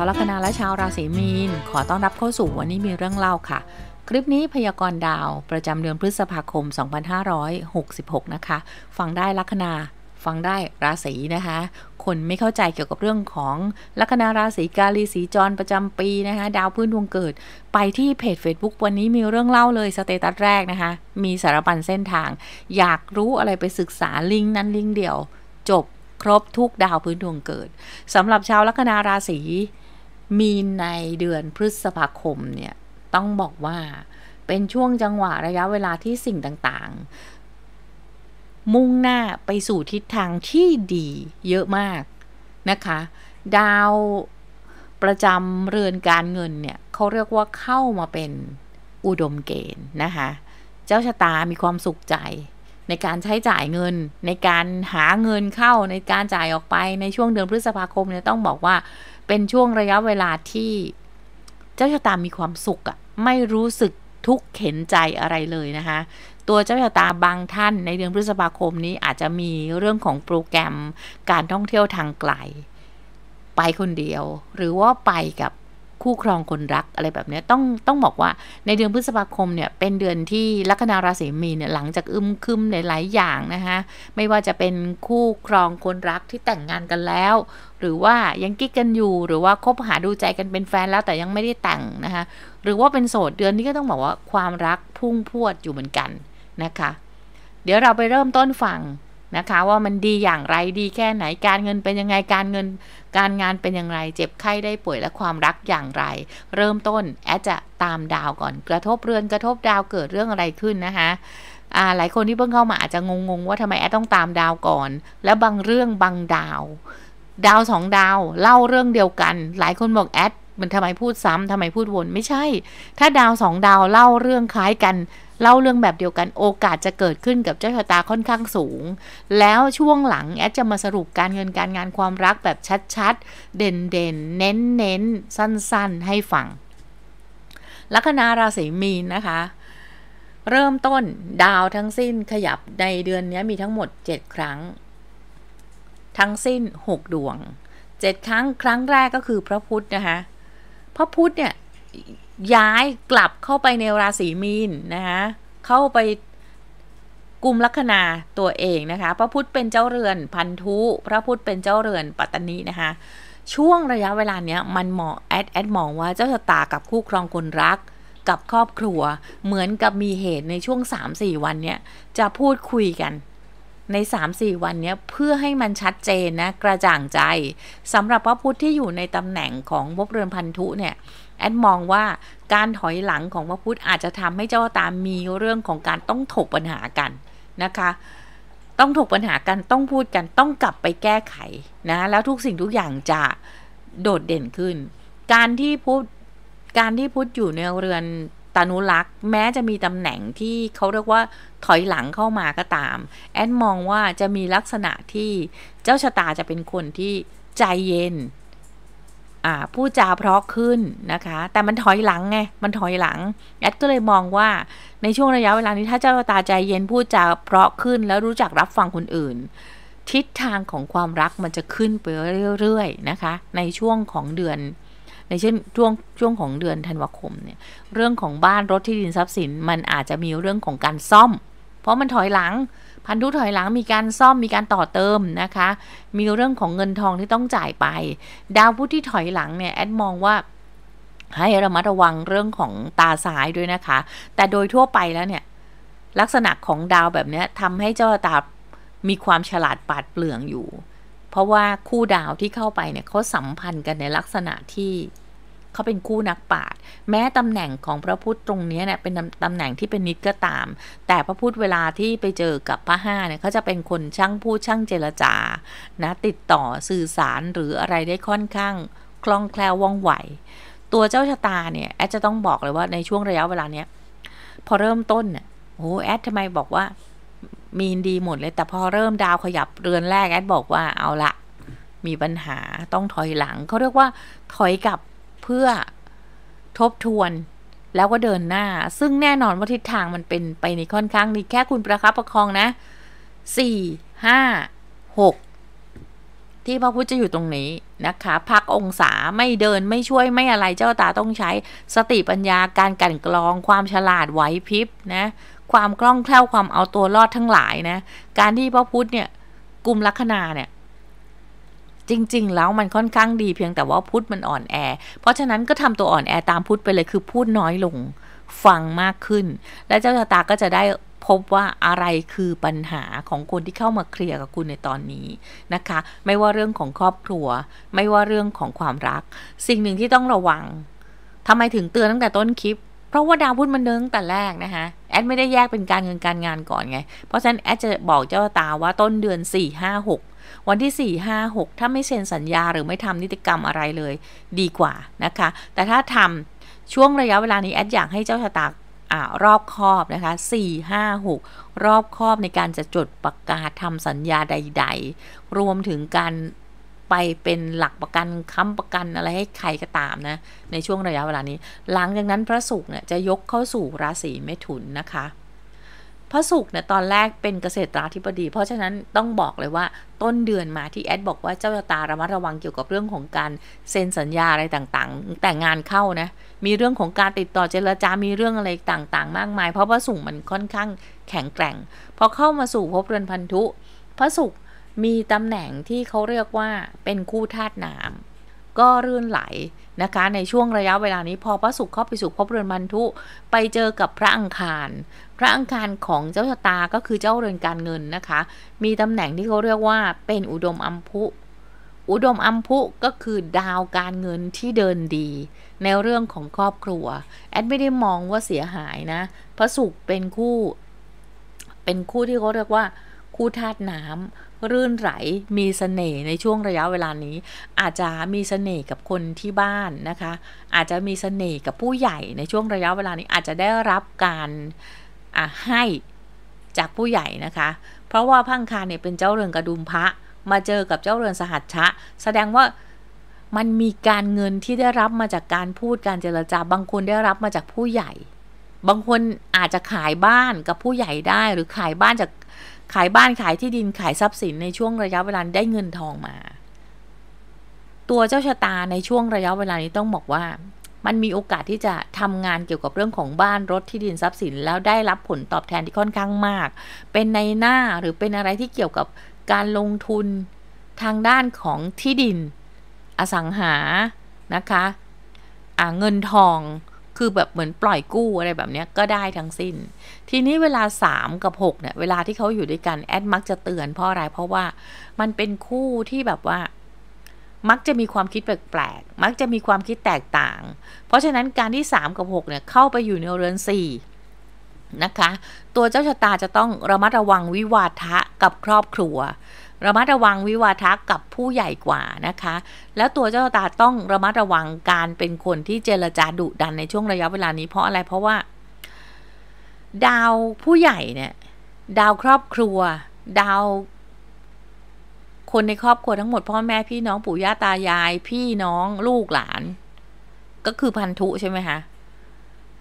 าวลัคนาและชาวราศีมีนขอต้อนรับเข้าสู่วันนี้มีเรื่องเล่าค่ะ คลิปนี้พยากรณ์ดาวประจำเดือนพฤษภาคม 2566นะคะ ฟังได้ลัคนาฟังได้ราศีนะคะ คนไม่เข้าใจเกี่ยวกับเรื่องของลัคนาราศีกาลีสีจรประจำปีนะคะดาวพื้นดวงเกิด ไปที่เพจ Facebook วันนี้มีเรื่องเล่าเลยสเตตัสแรกนะคะมีสารบัญเส้นทาง อยากรู้อะไรไปศึกษาลิงก์นั้นลิงก์เดียว จบครบทุกดาวพื้นดวงเกิดสำหรับชาวลัคนาราศีมีนในเดือนพฤษภาคมเนี่ย ต้องบอกว่าเป็นช่วงจังหวะระยะเวลาที่สิ่งต่างๆ มุ่งหน้าไปสู่ทิศทางที่ดีเยอะมากนะคะ ดาวประจำเรือนการเงินเนี่ยเขาเรียกว่าเข้ามาเป็นอุดมเกณฑ์นะคะ เจ้าชะตามีความสุขใจในการใช้จ่ายเงินในการหาเงินเข้าในการจ่ายออกไปในช่วงเดือนพฤษภาคมเนี่ยต้องบอกว่าเป็นช่วงระยะเวลาที่เจ้าชะตามีความสุขอะไม่รู้สึกทุกข์เข็นใจอะไรเลยนะคะ ตัวเจ้าชะตาบางท่านในเดือนพฤษภาคมนี้อาจจะมีเรื่องของโปรแกรมการท่องเที่ยวทางไกล ไปคนเดียวหรือว่าไปกับคู่ ครอง คน รัก อะไร แบบนี้ต้อง ต้องบอกว่าในเดือนพฤษภาคม เนี่ยเป็นเดือนที่ลัคนา ราศีมีนเนี่ยหลังจากอึมครึมหลายๆอย่างนะคะไม่ว่าจะเป็นคู่ครองคนรักที่แต่งงานกันแล้ว หรือว่ายังกิ๊กกันอยู่หรือว่าคบหาดูใจกันเป็นแฟนแล้วแต่ยังไม่ได้แต่งนะคะหรือว่าเป็นโสดเดือนนี้ก็ต้องบอกว่าความรักพุ่งพวดอยู่เหมือนกันนะคะเดี๋ยวเราไปเริ่มต้นฟังนะคะ ว่ามันดีอย่างไรดีแค่ไหนการเงินเป็นยังไง การเงิน การงานเป็นอย่างไรเจ็บไข้ได้ป่วยและความรักอย่างไร เริ่มต้นแอดจะตามดาวก่อน กระทบเรือนกระทบดาวเกิดเรื่องอะไรขึ้นนะคะหลายคนที่เพิ่งเข้ามาอาจจะงง ๆ ว่าทำไมแอดต้องตามดาวก่อน และบางเรื่องบางดาว ดาวสองดาวเล่าเรื่องเดียวกัน หลายคนบอกแอดมันทำไมพูดซ้ำทำไมพูดวนไม่ใช่ ถ้าดาวสองดาวเล่าเรื่องคล้ายกันเล่าเรื่องแบบเดียวกันโอกาสจะเกิดขึ้นกับเจ้าชะตาค่อนข้างสูง แล้วช่วงหลังแอดจะมาสรุปการเงินการงานความรักแบบชัดๆเด่นๆ เน้นๆสั้นๆให้ฟังลัคนาราศีมีนนะคะ เริ่มต้นดาวทั้งสิ้นขยับในเดือนนี้มีทั้งหมด 7 ครั้ง ทั้งสิ้น 6ดวง7 ครั้งครั้งแรกก็คือพระพุธนะคะพระพุธเนี่ยย้ายกลับเข้าไปในราศีมีนนะคะ เข้าไปกลุ่มลัคนาตัวเองนะคะ พระพุธเป็นเจ้าเรือนพันธุ พระพุธเป็นเจ้าเรือนปัตตนีนะคะ ช่วงระยะเวลาเนี้ยมันเหมาะแอดแอดมอง ว่าเจ้าชะตากับคู่ครองคนรักกับครอบครัวเหมือนกับมีเหตุในช่วง3-4วันเนี้ยจะพูดคุยกันใน3-4 วันเนี้ยเพื่อให้มันชัดเจนนะ กระจ่างใจสำหรับพระพุทธที่อยู่ในตำแหน่งของบพเรือนพันธุเนี่ยแอดมองว่าการถอยหลังของพระพุทธอาจจะทำให้เจ้าตามมีเรื่องของการต้องถกปัญหากันนะคะต้องถกปัญหากันต้องพูดกันต้องกลับไปแก้ไขนะแล้วทุกสิ่งทุกอย่างจะโดดเด่นขึ้น การที่พุทธการที่พุทธอยู่ในเรือนตานุรักษ์แม้จะมีตำแหน่งที่เขาเรียกว่าถอยหลังเข้ามาก็ตาม แอนมองว่าจะมีลักษณะที่เจ้าชะตาจะเป็นคนที่ใจเย็นผู้จาเพราะขึ้นนะคะ แต่มันถอยหลังไง มันถอยหลังแอดก็เลยมองว่าในช่วงระยะเวลานี้ ถ้าเจ้าตาใจเย็นพูดจาเพราะขึ้น แล้วรู้จักรับฟังคนอื่น ทิศทางของความรักมันจะขึ้นไปเรื่อยๆนะคะ ในช่วงของเดือน ในเช่นช่วงช่วงของเดือนธันวาคมเนี่ยเรื่องของบ้านรถที่ดินทรัพย์สินมันอาจจะมีเรื่องของการซ่อม เพราะมันถอยหลังพันธุ ถอยหลังมีการซ่อม มีการต่อเติมนะคะ มีเรื่องของเงินทองที่ต้องจ่ายไป ดาวพุธที่ถอยหลังเนี่ยแอดมองว่า ให้ระมัดระวังเรื่องของตาซ้ายด้วยนะคะ แต่โดยทั่วไปแล้วเนี่ย ลักษณะของดาวแบบนี้ทำให้เจ้าตามีความฉลาดปาดเปลืองอยู่ เพราะว่าคู่ดาวที่เข้าไป เนี่ยเขาสัมพันธ์กันในลักษณะที่เขาเป็นคู่นักปราชญ์แม้ ตำแหน่งของพระพุทธตรงนี้เนี่ย เป็น ตำแหน่งที่เป็นนิดก็ตาม แต่พระพุทธเวลาที่ไปเจอกับพระห้าเนี่ยเขา จะเป็นคนช่างพูดช่างเจรจา นะ ติดต่อสื่อสารหรืออะไรได้ค่อนข้างคล่องแคล่วว่องไว ตัวเจ้าชะตา เนี่ยแอดจะต้องบอกเลยว่าในช่วงระยะเวลาเนี้ยพอเริ่มต้นเนี่ยโอ้แอดทำไมบอกว่ามีนดีหมดเลยแต่พอเริ่มดาวขยับเรือนแรกแอดบอกว่าเอาละ มีปัญหาต้องถอยหลังเขาเรียกว่าถอยกลับพื่อ ทบทวนแล้วก็เดินหน้าซึ่งแน่นอน ว่า ทิศทางมันเป็นไป ใน ค่อนข้าง นี่แค่คุณประคับประคอง นะสี่ห้าหกที่พระพุทธ จะอยู่ตรงนี้ นะคะพักองศาไม่เดินไม่ช่วยไม่อะไรเจ้าตาต้องใช้สติปัญญาการ กันกรอง ความฉลาดไหวพริบ นะ ความคล่องแคล่วความเอาตัวรอดทั้งหลายนะการที่พระพุทธเนี่ยกลุ่มลัคนาเนี่ยจริงๆ แล้วมันค่อนข้างดีเพียงแต่ว่าพุทธมันอ่อน แอเพราะฉะนั้นก็ทำตัวอ่อน แอตามพุทธไปเลยคือพูดน้อยลงฟังมากขึ้น และเจ้าชะตาก็จะได้พบว่าอะไรคือปัญหาของคนที่เข้ามาเคลียร์กับคุณในตอนนี้ นะคะ ไม่ว่าเรื่องของครอบครัวไม่ว่าเรื่องของความรัก สิ่งหนึ่งที่ต้องระวังทำไมถึงเตือนตั้งแต่ต้นคลิป เพราะว่าดาวพุธมันเนื้งแต่แรกนะคะแอดไม่ได้แยกเป็นการเงินการงานก่อนไงเพราะฉะนั้นแอดจะบอกเจ้าตาว่าต้นเดือน4 5 6วันที่ 4 5 6 ถ้าไม่เซ็นสัญญาหรือไม่ทำนิติกรรมอะไรเลยดีกว่านะคะ แต่ถ้าทำช่วงระยะเวลานี้แอดอยากให้เจ้าชะตาารอบครอบนะคะ 4 5 6 รอบครอบในการจะจดประกาศทำสัญญาใดๆ รวมถึงการไปเป็นหลักประกันค้ำประกันอะไรให้ใครก็ตามนะในช่วงระยะเวลานี้ หลังจากนั้นพระศุกร์เนี่ยจะยกเข้าสู่ราศีเมถุนนะคะพระศุกร์เนี่ยตอนแรกเป็นเกษตราธิบดี เพราะฉะนั้นต้องบอกเลยว่าต้นเดือนมาที่แอดบอกว่าเจ้าตาระมัดระวังเกี่ยวกับเรื่องของการเซ็นสัญญาอะไรต่างๆแต่งานเข้านะ มีเรื่องของการติดต่อเจรจา มีเรื่องอะไรต่างๆ มากมาย เพราะพระศุกร์มันค่อนข้างแข็งแกร่งพอเข้ามาสู่ภพเรือนพันธุ พระศุกร์มีตำแหน่งที่เขาเรียกว่าเป็นคู่ธาตุน้ำก็รื่นไหลนะคะ ในช่วงระยะเวลานี้พอพระศุกร์เข้าไปสู่ภบเรือนบรรทุไปเจอกับพระอังคาร พระอังคารของเจ้าชะตาก็คือเจ้าเรือนการเงินนะคะ มีตำแหน่งที่เขาเรียกว่าเป็นอุดมอัมพุ อุดมอัมพุก็คือดาวการเงินที่เดินดีในเรื่องของครอบครัวแอดไม่ได้มองว่าเสียหายนะพระศุกร์เป็นคู่เป็นคู่ที่เขาเรียกว่าคู่ธาตุน้ำรื่นไหลมีสเสน่ห์ในช่วงระยะเวลานี้อาจจะมีสเสน่ห์กับคนที่บ้านนะคะอาจจะมีสเสน่ห์กับผู้ใหญ่ในช่วงระยะเวลานี้อาจจะได้รับการให้จากผู้ใหญ่นะคะ เพราะว่าพังคาเนี่ยเป็นเจ้าเรือนกระดุมพระ มาเจอกับเจ้าเรือนสหัชชะ แสดงว่ามันมีการเงินที่ได้รับมาจากการพูดการเจรจาบางคนได้รับมาจากผู้ใหญ่ บางคนอาจจะขายบ้านกับผู้ใหญ่ได้หรือขายบ้านจากขายบ้านขายที่ดินขายทรัพย์สินในช่วงระยะเวลาได้เงินทองมา ตัวเจ้าชะตาในช่วงระยะเวลานี้ต้องบอกว่า มันมีโอกาสที่จะทำงานเกี่ยวกับเรื่องของบ้านรถที่ดินทรัพย์สิน แล้วได้รับผลตอบแทนที่ค่อนข้างมาก เป็นในหน้าหรือเป็นอะไรที่เกี่ยวกับการลงทุนทางด้านของที่ดินอสังหานะคะเงินทองคือแบบเหมือนปล่อยกู้อะไรแบบนี้ก็ได้ทั้งสิ้นทีนี้เวลา3กับ6เนี่ย เวลาที่เขาอยู่ด้วยกันแอด มักจะเตือน เพราะอะไร เพราะว่ามันเป็นคู่ที่แบบว่า มักจะมีความคิดแปลกๆ มักจะมีความคิดแตกต่าง เพราะฉะนั้นการที่3กับ6เนี่ยเข้าไปอยู่ในเรือน4นะคะ ตัวเจ้าชะตาจะต้องระมัดระวังวิวาทะกับครอบครัวระมัดระวังวิวาทะกับผู้ใหญ่กว่านะคะ แล้วตัวเจ้าตาต้องระมัดระวังการเป็นคนที่เจรจาดุดันในช่วงระยะเวลานี้เพราะอะไรเพราะว่า ดาวผู้ใหญ่เนี่ย ดาวครอบครัว ดาว คนในครอบครัวทั้งหมดพ่อแม่พี่น้องปู่ย่าตายายพี่น้องลูกหลาน ก็คือพันธุใช่ไหมคะ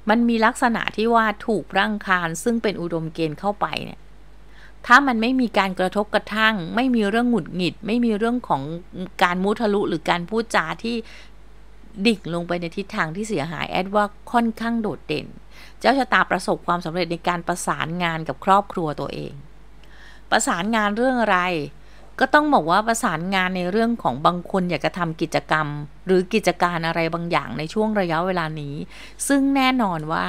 มันมีลักษณะที่ว่าถูกร่างคารซึ่งเป็นอุดมเกณฑ์เข้าไปเนี่ยถ้ามันไม่มีการกระทบกระทั่ง ไม่มีเรื่องหงุดหงิด ไม่มีเรื่องของการมุทะลุหรือการพูดจาที่ดิ่งลงไปในทิศทางที่เสียหายแอดว่าค่อนข้างโดดเด่น เจ้าชะตาประสบความสำเร็จในการประสานงานกับครอบครัวตัวเอง ประสานงานเรื่องอะไรก็ต้องบอกว่าประสานงานในเรื่องของบางคนอยากจะทำกิจกรรม หรือกิจการอะไรบางอย่างในช่วงระยะเวลานี้ ซึ่งแน่นอนว่า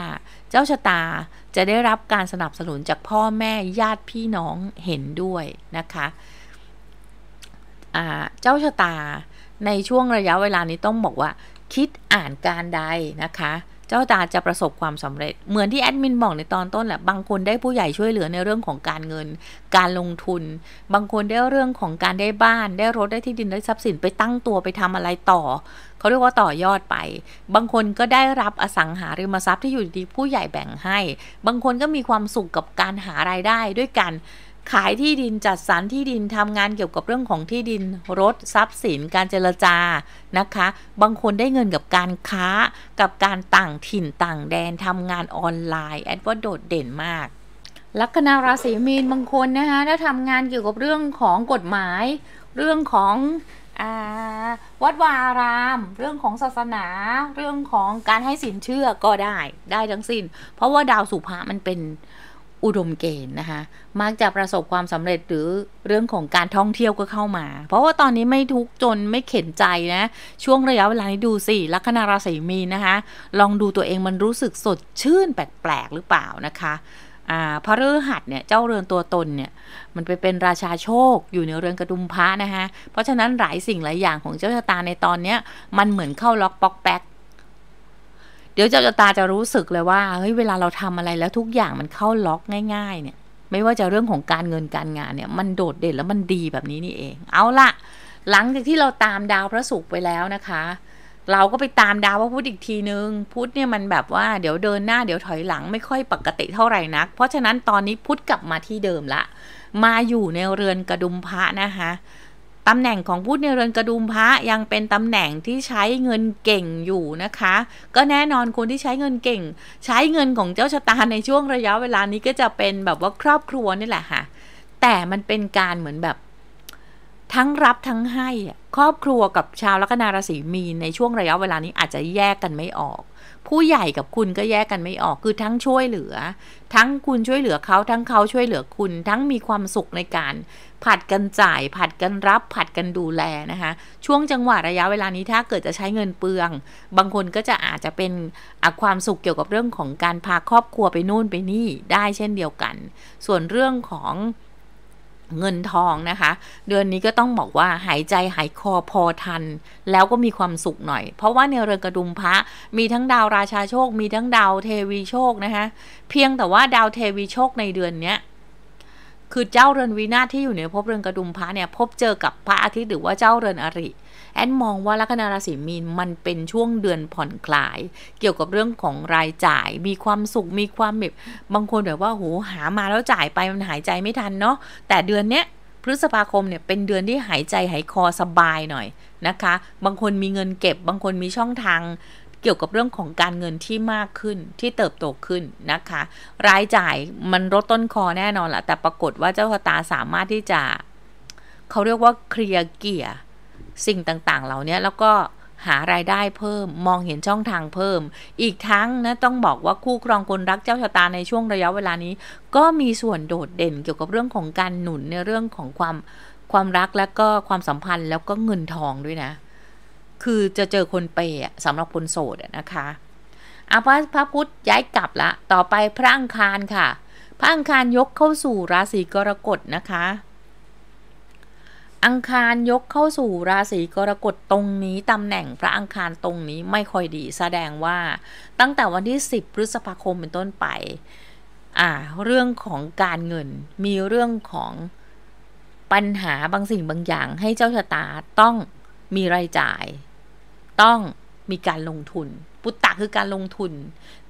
เจ้าชะตาจะได้รับการสนับสนุน จาก พ่อแม่ญาติพี่น้องเห็นด้วยนะคะเจ้าชะตาในช่วงระยะเวลานี้ต้องบอกว่าคิดอ่านการใดนะคะเจ้าตาจะประสบความสำเร็จเหมือนที่แอดมินบอกในตอนต้นแหละบางคนได้ผู้ใหญ่ช่วยเหลือในเรื่องของการเงิน การลงทุน บางคนได้เรื่องของการได้บ้าน ได้รถได้ที่ดินได้ทรัพย์สินไปตั้งตัวไปทำอะไรต่อเขาเรียกว่าต่อยอดไป บางคนก็ได้รับอสังหาริมทรัพย์ที่อยู่ดีผู้ใหญ่แบ่งให้ บางคนก็มีความสุขกับการหารายได้ด้วยกันขายที่ดินจัด สรรที่ดินทำงานเกี่ยวกับเรื่องของที่ดินรถทรัพย์สิน การเจรจานะคะ บางคนได้เงินกับการค้ากับการต่างถิ่นต่างแดนทำงานออนไลน์แอดว่าโดดเด่นมากลัคนาราศีมีนบางคนนะคะถ้าทำงานเกี่ยวกับเรื่องของกฎหมาย เรื่องของวัดวาาราม เรื่องของศาสนา เรื่องของการให้สินเชื่อก็ได้ได้ทั้งสิน้นเพราะว่าดาวสุภามันเป็นอุดมเกณฑ์นะคะมักจะประสบความสำเร็จหรือเรื่องของการท่องเที่ยวก็เข้ามา เพราะว่าตอนนี้ไม่ทุกจนไม่เข็นใจนะ ช่วงระยะเวลานี้ดูสิลัคนาราศีมีนะคะ ลองดูตัวเองมันรู้สึกสดชื่นแปลกๆหรือเปล่านะคะพระฤหัสเนี่ยเจ้าเรือนตัวตนเนี่ยมันไปเป็นราชาโชคอยู่ในเรือนกระดุมพระนะคะเพราะฉะนั้นหลายสิ่งหลายอย่างของเจ้าชะตาในตอนเนี้ยมันเหมือนเข้าล็อกปอกแป๊กดี๋ยวเจ้าตาจะรู้สึกเลยว่า เฮ้ย เวลาเราทำอะไรแล้วทุกอย่างมันเข้าล็อกง่ายๆ เนี่ย ไม่ว่าจะเรื่องของการเงินการงานเนี่ย มันโดดเด่นแล้วมันดีแบบนี้นี่เอง เอาละหลังจากที่เราตามดาวพระศุกร์ไปแล้วนะคะ เราก็ไปตามดาวพระพุธอีกทีนึง พุธเนี่ยมันแบบว่า เดี๋ยวเดินหน้าเดี๋ยวถอยหลังไม่ค่อยปกติเท่าไหร่นัก เพราะฉะนั้นตอนนี้พุธกลับมาที่เดิมละ มาอยู่ในเรือนกระดุมพระนะคะตำแหน่งของพุธในเรือนกระดุมพระยังเป็นตำแหน่งที่ใช้เงินเก่งอยู่นะคะ ก็แน่นอนคนที่ใช้เงินเก่ง ใช้เงินของเจ้าชะตาในช่วงระยะเวลานี้ก็จะเป็นแบบว่าครอบครัวนี่แหละค่ะแต่มันเป็นการเหมือนแบบ ทั้งรับทั้งให้ครอบครัวกับชาวลัคนาราศีมีในช่วงระยะเวลานี้อาจจะแยกกันไม่ออกผู้ใหญ่กับคุณก็แยกกันไม่ออกคือทั้งช่วยเหลือ ทั้งคุณช่วยเหลือเขาทั้งเขาช่วยเหลือคุณทั้งมีความสุขในการ ผัดกันจ่ายผัดกันรับ ผัดกันดูแล นะคะ ช่วงจังหวะระยะเวลานี้ถ้าเกิดจะใช้เงินเปลือง บางคนก็จะอาจจะเป็นความสุขเกี่ยวกับเรื่องของการพาครอบครัวไปนู่นไปนี่ได้เช่นเดียวกัน ส่วนเรื่องของเงินทองนะคะเดือนนี้ก็ต้องบอกว่าหายใจหายคอพอทันแล้วก็มีความสุขหน่อย เพราะว่าในเรือนกระดุมพระมีทั้งดาวราชาโชคมีทั้งดาวเทวีโชคนะคะเพียงแต่ว่าดาวเทวีโชคในเดือนเนี้ยคือเจ้าเรือนวินาที่อยู่ในภพเรือนกระดุมพระเนี่ยพบเจอกับพระอาทิตย์หรือว่าเจ้าเรือนอริแอนมองว่าลัคนาราศีมีนมันเป็นช่วงเดือนผ่อนคลาย เกี่ยวกับเรื่องของรายจ่าย มีความสุขมีความแบบบางคนแบบว่าโหหามาแล้วจ่ายไปมันหายใจไม่ทันเนาะแต่เดือนเนี้ยพฤษภาคมเนี่ยเป็นเดือนที่หายใจหายคอสบายหน่อยนะคะ บางคนมีเงินเก็บ บางคนมีช่องทาง เกี่ยวกับเรื่องของการเงินที่มากขึ้นที่เติบโตขึ้นนะคะ รายจ่ายมันลดต้นคอแน่นอนแหละแต่ปรากฏว่าเจ้าตาสามารถที่จะเขาเรียกว่าเคลียร์เกียร์สิ่งต่างๆ เหล่านี้แล้วก็หารายได้เพิ่มมองเห็นช่องทางเพิ่ม อีกทั้งนะต้องบอกว่าคู่ครองคนรักเจ้าชะตาในช่วงระยะเวลานี้ ก็มีส่วนโดดเด่นเกี่ยวกับเรื่องของการหนุนในเรื่องของความความรักและก็ความสัมพันธ์แล้วก็เงินทองด้วยนะ คือจะเจอคนเปย์สำหรับคนโสดนะคะอาพระพระพุธย้ายกลับละต่อไปพระอังคารค่ะพระอังคารยกเข้าสู่ราศีกรกฎนะคะอังคารยกเข้าสู่ราศีกรกฎตรงนี้ ตำแหน่งพระอังคารตรงนี้ไม่ค่อยดีแสดงว่าตั้งแต่วันที่10พฤษภาคมเป็นต้นไป อ่า เรื่องของการเงินมีเรื่องของปัญหาบางสิ่งบางอย่างให้เจ้าชะตาต้องมีรายจ่าย ต้องมีการลงทุน ปุตตะคือการลงทุน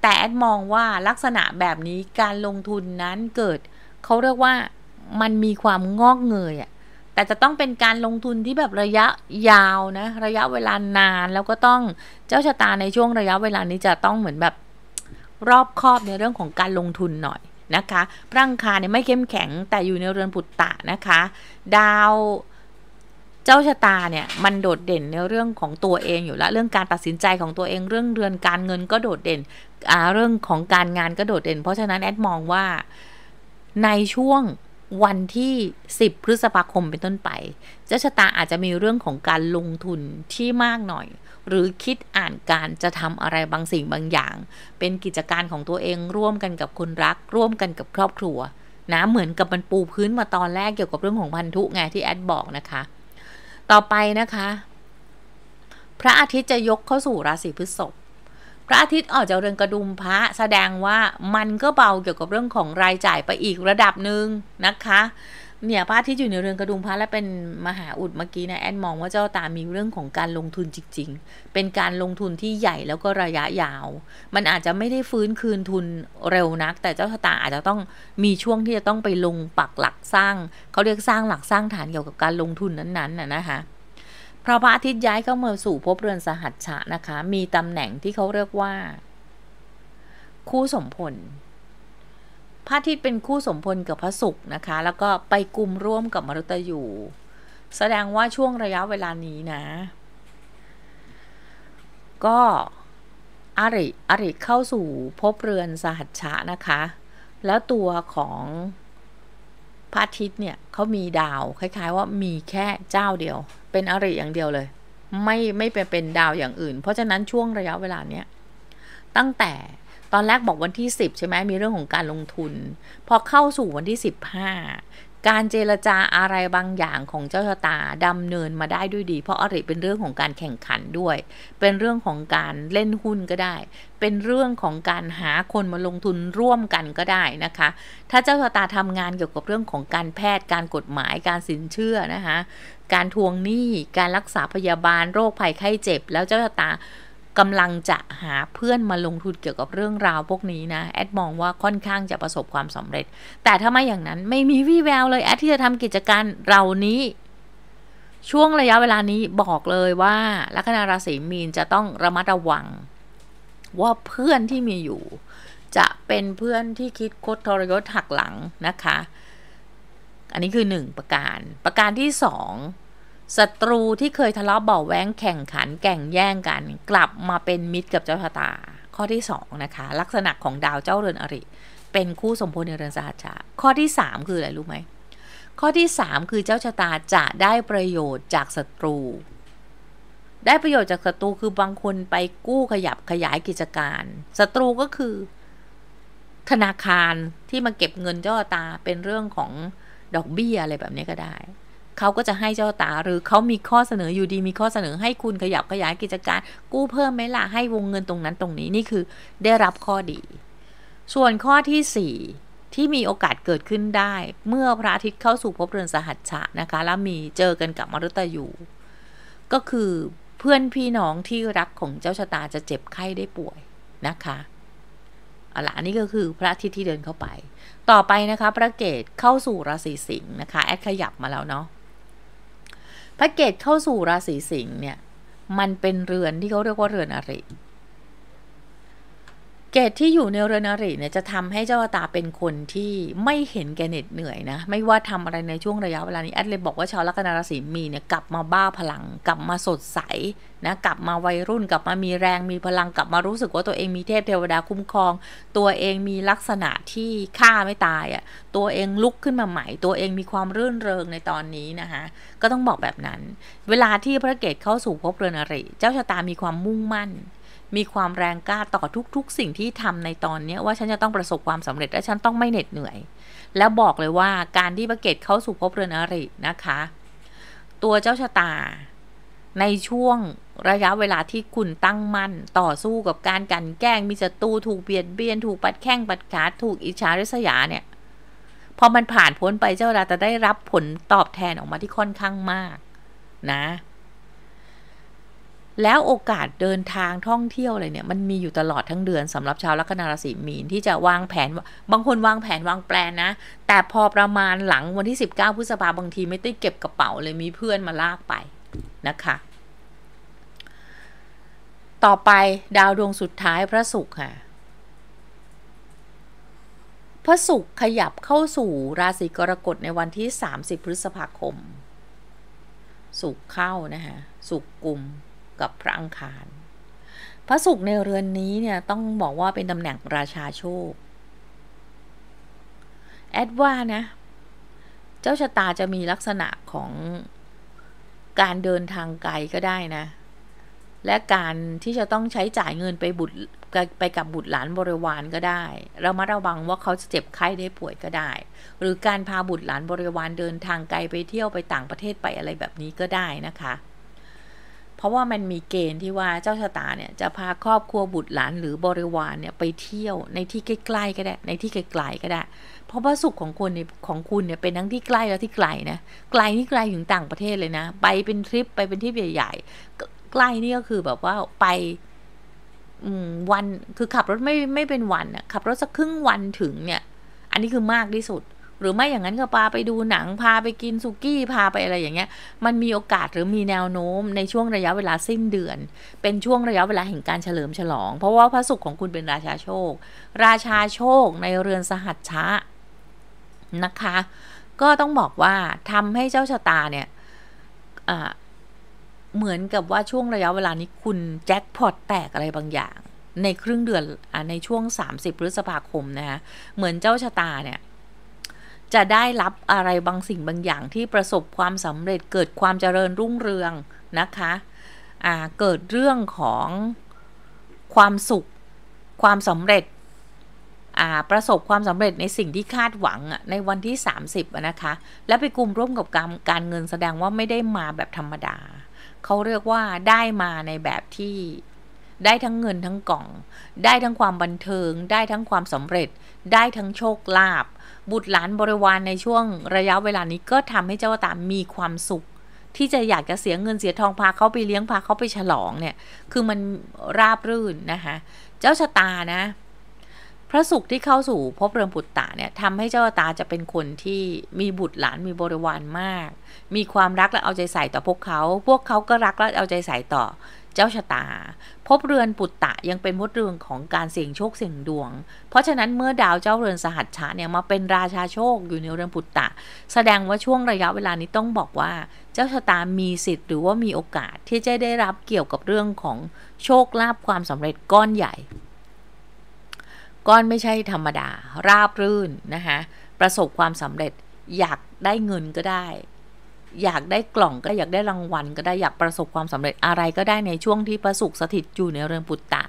แต่แอดมองว่าลักษณะแบบนี้การลงทุนนั้นเกิดเขาเรียกว่ามันมีความงอกเงยอะแต่จะต้องเป็นการลงทุนที่แบบระยะยาวนะระยะเวลานานแล้วก็ต้องเจ้าชะตาในช่วงระยะเวลานี้จะต้องเหมือนแบบรอบคอบในเรื่องของการลงทุนหน่อยนะคะร่างคาเนี่ยไม่เข้มแข็งแต่อยู่ในเรือนปุตตะนะคะ ดาวเจ้าชะตาเนี่ยมันโดดเด่นในเรื่องของตัวเองอยู่แล้วเรื่องการตัดสินใจของตัวเองเรื่องเรือนการเงินก็โดดเด่นเรื่องของการงานก็โดดเด่น เพราะฉะนั้นแอดมองว่าในช่วงวันที่10พฤษภาคมเป็นต้นไป เจ้าชะตาอาจจะมีเรื่องของการลงทุนที่มากหน่อย หรือคิดอ่านการจะทำอะไรบาง สิ่งบางอย่าง เป็นกิจการของตัวเองร่วมกันกับ คน รัก ร่วมกันกับครอบครัว นะ เหมือนกับมันปูพื้นมาตอนแรกเกี่ยวกับเรื่องของพันธุไง ที่แอดบอกนะคะ ต่อไปนะคะ พระอาทิตย์จะยกเข้าสู่ราศีพฤษภพระอาทิตย์ออกจากเรือนกระดุมพระแสดงว่ามันก็เบาเกี่ยวกับเรื่องของรายจ่ายไปอีกระดับหนึ่งนะคะ เนี่ยพระอาทิตย์อยู่ในเรือนกระดุมพระและเป็นมหาอุดเมื่อกี้นะแอนมองว่าเจ้าตามีเรื่องของการลงทุนจริงๆเป็นการลงทุนที่ใหญ่แล้วก็ระยะยาว มันอาจจะไม่ได้ฟื้นคืนทุนเร็วนัก แต่เจ้าตาอาจจะต้องมีช่วงที่จะต้องไปลงปักหลักสร้างเขาเรียกสร้างหลักสร้างฐานเกี่ยวกับการลงทุนนั้นๆน่ะนะคะพระพระอาทิตย์ย้ายเข้ามาสู่ภพเรือนสหัสชะนะคะ มีตำแหน่งที่เขาเรียกว่า คู่สมพลพระอาทิตย์เป็นคู่สมพลกับพระศุกร์นะคะ แล้วก็ไปกลุ่มร่วมกับมรุตยู แสดงว่าช่วงระยะเวลานี้นะ ก็อริอริเข้าสู่ภพเรือนสหัสชะนะคะ แล้วตัวของพระอาทิตย์เนี่ยเขามีดาวคล้ายๆว่ามีแค่เจ้าเดียวเป็นอริอย่างเดียวเลยไม่ไม่เป็นเป็นดาวอย่างอื่นเพราะฉะนั้นช่วงระยะเวลาเนี้ย ตั้งแต่ตอนแรกบอกวันที่สิบใช่ไหมมีเรื่องของการลงทุน พอเข้าสู่วันที่สิบห้าการเจรจาอะไรบางอย่างของเจ้าชะตาดำเนินมาได้ด้วยดี เพราะอริเป็นเรื่องของการแข่งขันด้วย เป็นเรื่องของการเล่นหุ้นก็ได้ เป็นเรื่องของการหาคนมาลงทุนร่วมกันก็ได้นะคะ ถ้าเจ้าชะตาทำงานเกี่ยวกับเรื่องของการแพทย์การกฎหมายการสินเชื่อนะคะการทวงหนี้การรักษาพยาบาลโรคภัยไข้เจ็บแล้วเจ้าชะตากำลังจะหาเพื่อนมาลงทุนเกี่ยวกับเรื่องราวพวกนี้นะ แอดมองว่าค่อนข้างจะประสบความสำเร็จ แต่ถ้าไม่อย่างนั้นไม่มีวี่แววเลย แอดที่จะทำกิจการเหล่านี้ ช่วงระยะเวลานี้บอกเลยว่าลัคนาราศีมีนจะต้องระมัดระวัง ว่าเพื่อนที่มีอยู่ จะเป็นเพื่อนที่คิดคดทรยศหักหลังนะคะ อันนี้คือ 1 ประการ ประการที่2ศัตรูที่เคยทะเลาะเบาแวงแข่งขันแก่งแย่งกัน กลับมาเป็นมิตรกับเจ้าชะตา ข้อที่2นะคะ ลักษณะของดาวเจ้าเรือนอริ เป็นคู่สมพลในเรือนสหชาข้อที่ 3 คืออะไรรู้ไหม ข้อที่3คือเจ้าชะตาจะได้ประโยชน์จากศัตรู ได้ประโยชน์จากศัตรูคือบางคนไปกู้ขยับขยายกิจการศัตรูก็คือ ธนาคารที่มาเก็บเงินเจ้าชะตาเป็นเรื่องของดอกเบี้ยอะไรแบบนี้ก็ได้เขาก็จะให้เจ้าตาหรือเขามีข้อเสนออยู่ดี มีข้อเสนอให้คุณขยับขยายกิจการ กู้เพิ่มไหมล่ะให้วงเงินตรงนั้นตรงนี้นี่คือได้รับข้อดี ส่วนข้อที่ 4 ที่มีโอกาสเกิดขึ้นได้ เมื่อพระอาทิตย์เข้าสู่ภพเรือนสหัชชะนะคะแล้วมีเจอกันกับมรุตยู ก็คือเพื่อนพี่น้องที่รักของเจ้าชะตาจะเจ็บไข้ได้ป่วยนะคะเอาละอันนี้ก็คือพระอาทิตย์ที่เดินเข้าไป ต่อไปนะคะพระเกตเข้าสู่ราศีสิงห์นะคะแอดขยับมาแล้วเนาะพระเกตเข้าสู่ราศีสิงห์เนี่ย มันเป็นเรือนที่เขาเรียกว่าเรือนอริเกตที่อยู่ในเรนอริเนี่ยจะทำให้เจ้าตาเป็นคนที่ไม่เห็นแกเน็ตเหนื่อยนะ ไม่ว่าทำอะไรในช่วงระยะเวลานี้แอดเลยบอกว่าชาวลัคนาราศีมีเนี่ยกลับมาบ้าพลังกลับมาสดใสนะ กลับมาวัยรุ่นกลับมามีแรงมีพลังกลับมารู้สึกว่าตัวเองมีเทพเทวดาคุ้มครอง ตัวเองมีลักษณะที่ฆ่าไม่ตายอะ่ะตัวเองลุกขึ้นมาใหม่ ตัวเองมีความรื่นเริงในตอนนี้นะคะก็ต้องบอกแบบนั้น เวลาที่พระเกศเข้าสู่ภพเรนอริเจ้าชะตามีความมุ่งมั่นมีความแรงกล้าต่อทุก ๆ สิ่งที่ ทำ ในตอนนี้ว่าฉันจะต้องประสบความสำเร็จ และฉันต้องไม่เหน็ดเหนื่อย แล้วบอกเลยว่าการ ที่ประเกตเข้าสู่ภพเรือนอรินะคะ ตัวเจ้าชะตา ในช่วงระยะเวลาที่คุณตั้งมั่นต่อสู้กับการกันแกล้ง มีศัตรูถูกเบียดเบียนถูกปัดแข้งปัดขาถูกอิจฉาริษยาเนี่ยพอมันผ่านพ้นไปเจ้าราจะได้รับผลตอบแทนออกมาที่ค่อนข้างมาก นะแล้วโอกาสเดินทางท่องเที่ยวอะไรเนี่ยมันมีอยู่ตลอดทั้งเดือนสำหรับชาวลัคนาราศีมีน ที่จะวางแผน บางคนวางแผนวางแปลนนะ แต่พอประมาณหลังวันที่ 19 พฤษภาบางทีไม่ได้เก็บกระเป๋าเลย มีเพื่อนมาลากไป นะคะ ต่อไปดาวดวงสุดท้ายพระศุกร์ค่ะ พระศุกร์ขยับเข้าสู่ราศีกรกฎ ในวันที่ 30 พฤษภาคมสุกเข้านะฮะสุกกลุ่มกับ พระอังคาร พระศุกร์ในเรือนนี้เนี่ย ต้องบอกว่าเป็นตำแหน่งราชาโชค แอดว่านะ เจ้า ชะตาจะมีลักษณะของการเดินทางไกล ก็ได้นะ และการที่จะต้องใช้จ่ายเงินไป บุตรไปกับบุตรหลานบริวารก็ได้ เรามาระวังว่าเขาจะเจ็บ ไข้ได้ป่วยก็ได้ หรือการพาบุตรหลานบริวารเดินทางไกลไปเที่ยวไปต่างประเทศไปอะไรแบบนี้ก็ได้นะคะเพราะว่ามันมีเกณฑ์ที่ว่าเจ้าชะตา เนี่ยจะพาครอบครัวบุตรหลานหรือบริวารเนี่ย ไปเที่ยวในที่ใกล้ๆก็ได้ ในที่ไกลๆก็ได้ เพราะว่าสุขของคุณเนี่ยของคุณเนี่ยเป็นทั้งที่ใกล้และที่ไกลนะไกลนี่ไกลถึงต่างประเทศเลยนะไปเป็นทริปไปเป็นทริปใหญ่ๆใกล้นี่ก็คือแบบว่าไปวันคือขับรถไม่ไม่เป็นวันอะขับรถสักครึ่งวันถึงเนี่ย อันนี้คือมากที่สุดหรือ ไม่อย่างนั้นก็พาไปดูหนังพาไปกินสุกี้พาไปอะไรอย่างเงี้ย มันมีโอกาสหรือมีแนวโน้มในช่วงระยะเวลาสิ้นเดือน เป็น ช่วงระยะเวลาแห่งการเฉลิมฉลอง เพราะว่าพระศุกร์ของคุณเป็นราชา โชค ราชาโชคในเรือนสหัชชะนะคะ ก็ต้องบอกว่าทำให้เจ้าชะตาเนี่ยเหมือนกับว่าช่วงระยะเวลานี้คุณแจ็คพอตแตกอะไรบางอย่าง ในครึ่งเดือนอในช่วง30พฤษภาคมนะคะเหมือนเจ้าชะตาเนี่ยจะได้รับอะไรบางสิ่งบางอย่างที่ประสบความสำเร็จเกิดความเจริญรุ่งเรืองนะคะะเกิดเรื่องของความสุขความสำเร็จประสบความสำเร็จในสิ่งที่คาดหวังในวันที่ 30นะคะ แล้วไปกลุ่มร่วมกับการการเงินแสดงว่าไม่ได้มาแบบธรรมดา เขาเรียกว่าได้มาในแบบที่ได้ทั้งเงินทั้งกล่อง ได้ทั้งความบันเทิง ได้ทั้งความสำเร็จ ได้ทั้งโชคลาภบุตรหลานบริวารในช่วงระยะเวลานี้ก็ทำให้เจ้าตามีความสุข ที่จะอยากจะเสียเงินเสียทองพาเขาไปเลี้ยงพาเขาไปฉลองเนี่ย คือมันราบรื่นนะคะ เจ้าชะตานะพระสุขที่เข้าสู่ภพเรือนปุตตะเนี่ยทำให้เจ้าตาจะเป็นคนที่มีบุตรหลานมีบริวารมาก มีความรักและเอาใจใส่ต่อพวกเขา พวกเขาก็รักและเอาใจใส่ต่อเจ้าชะตาพบเรือนปุตตะยังเป็นมดเรืองของการเสี่ยงโชคเสี่ยงดวง เพราะฉะนั้นเมื่อดาวเจ้าเรือนสหัสชะเนี่ยมาเป็นราชาโชคอยู่ในเรือนปุตตะ แสดงว่าช่วงระยะเวลานี้ต้องบอกว่าเจ้า ชะตามีสิทธิ์หรือว่ามีโอกาสที่จะได้รับเกี่ยวกับเรื่องของโชค ลาภความสำเร็จก้อนใหญ่ก้อนไม่ใช่ธรรมดาราบรื่นนะคะประสบความสำเร็จอยากได้เงินก็ได้ อยากได้กล่องก็อยากได้รางวัล ก็ได้อยากประสบความสำเร็จอะไรก็ได้ในช่วงที่ประสุขสถิตอยู่ในเรือนปุตตะ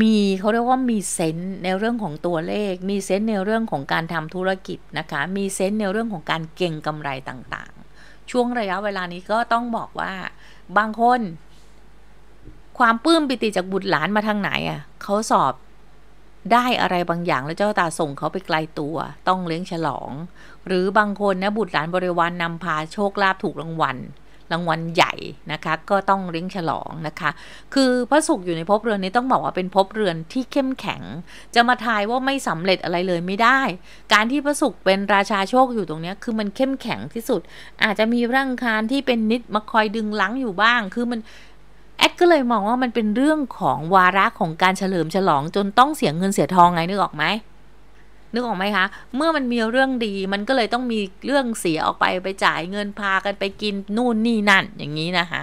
มีเขาเรียกว่ามี เซน์ในเรื่องของตัวเลข มีเซน์ในเรื่องของการทำธุรกิจนะคะมีเซน์ในเรื่องของการเก่งกำไรต่างๆ ช่วงระยะเวลานี้ก็ต้องบอกว่าบางคน ความปื้มปิติจากบุตรหลานมาทางไหนอ่ะเขาสอบได้อะไรบางอย่างแล้วเจ้าตาส่งเขาไปไกลตัว ต้องเลี้ยงฉลอง หรือบางคน นะบุตรหลานบริวารนนำพาโชคลาภถูกรางวัล รางวัลใหญ่ นะคะ ก็ต้องเลี้ยงฉลองนะคะ คือพระสุขอยู่ในภพเรือนนี้ต้องบอกว่าเป็นภพเรือนที่เข้มแข็ง จะมาทายว่าไม่สำเร็จอะไรเลยไม่ได้ การที่พระสุขเป็นราชาโชคอยู่ตรงนี้คือมันเข้มแข็งที่สุด อาจจะมีร่างคารที่เป็นนิดมาคอยดึงลังอยู่บ้างคือมันแอดก็เลยมองว่ามันเป็นเรื่องของวาระของการเฉลิมฉลองจนต้องเสียเงินเสียทองไงนึกออกไหมนึกออกไหมคะเมื่อมันมีเรื่องดีมันก็เลยต้องมีเรื่องเสียออกไปไปจ่ายเงินพากันไปกินนู่นนี่นั่นอย่างนี้นะคะ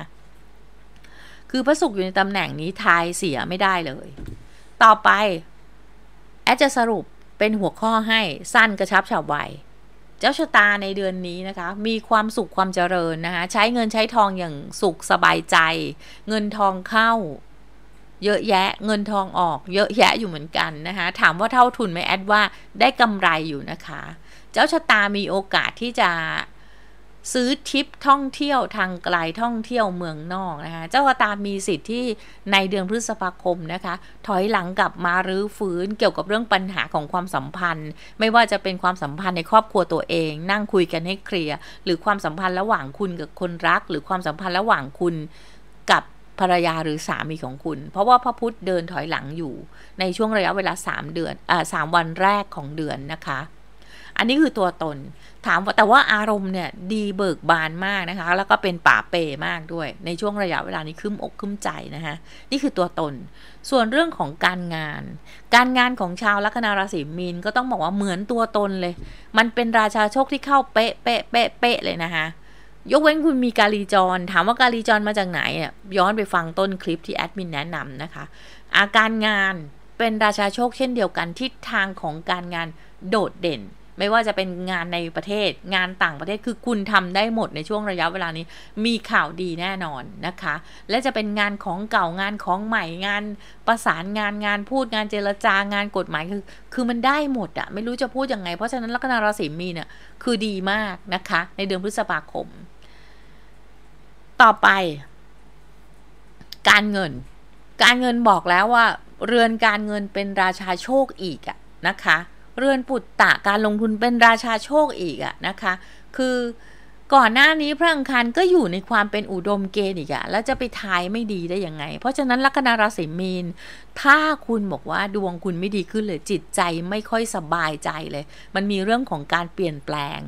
คือพระสุขอยู่ในตำแหน่งนี้ทายเสียไม่ได้เลย ต่อไปแอดจะสรุปเป็นหัวข้อให้สั้นกระชับฉับไวเจ้าชะตาในเดือนนี้นะคะ มีความสุขความเจริญนะคะ ใช้เงินใช้ทองอย่างสุขสบายใจ เงินทองเข้า เยอะแยะเงินทองออก เยอะแยะอยู่เหมือนกันนะคะ ถามว่าเท่าทุนไหมแอดว่าได้กำไรอยู่นะคะ เจ้าชะตามีโอกาสที่จะซื้อทริปท่องเที่ยวทางไกลท่องเที่ยวเมืองนอกนะคะ เจ้าตามีสิทธิ์ที่ในเดือนพฤษภาคมนะคะ ถอยหลังกลับมารื้อฟื้นเกี่ยวกับเรื่องปัญหาของความสัมพันธ์ ไม่ว่าจะเป็นความสัมพันธ์ในครอบครัวตัวเอง นั่งคุยกันให้เคลียร์หรือความสัมพันธ์ระหว่างคุณกับคนรัก หรือความสัมพันธ์ระหว่างคุณกับภรรยาหรือสามีของคุณ เพราะว่าพระพุธเดินถอยหลังอยู่ในช่วงระยะเวลา 3 เดือนอ่าสวันแรกของเดือนนะคะอันนี้คือตัวตน ถามว่า แต่ว่าอารมณ์เนี่ยดีเบิกบานมากนะคะ แล้วก็เป็นป่าเปมากด้วย ในช่วงระยะเวลานี้คึ้มอกคึ้มใจนะคะนี่คือตัวตน ส่วนเรื่องของการงาน การงานของชาวลัคนาราศีมีนก็ต้องบอกว่าเหมือนตัวตนเลย มันเป็นราชาโชคที่เข้าเป๊ะเป๊ะเป๊ะเป๊ะเลยนะคะ ยกเว้นคุณมีกาลีจร ถามว่ากาลีจรมาจากไหนอ่ะ ย้อนไปฟังต้นคลิปที่แอดมินแนะนำนะคะ อาการงานเป็นราชาโชคเช่นเดียวกันทิศทางของการงานโดดเด่นไม่ว่าจะเป็นงานในประเทศงานต่างประเทศคือคุณทำได้หมดในช่วงระยะเวลานี้ มีข่าวดีแน่นอนนะคะ และจะเป็นงานของเก่างานของใหม่งานประสานงานงานพูดงานเจรจางานกฎหมายคือ คือมันได้หมดอะไม่รู้จะพูดยังไง เพราะฉะนั้นลัคนาราศีมีเนี่ย คือดีมากนะคะ ในเดือนพฤษภาคม ต่อไป การเงิน การเงินบอกแล้วว่า เรือนการเงินเป็นราชาโชคอีกอะนะคะเรือนปุตตะการลงทุนเป็นราชาโชคอีกอะนะคะ คือก่อนหน้านี้พระอังคารก็อยู่ในความเป็นอุดมเกณฑ์อีกอะแล้วจะไปทายไม่ดีได้ยังไง เพราะฉะนั้นลัคนาราศีมีน ถ้าคุณบอกว่าดวงคุณไม่ดีขึ้นเลย จิตใจไม่ค่อยสบายใจเลย มันมีเรื่องของการเปลี่ยนแปลง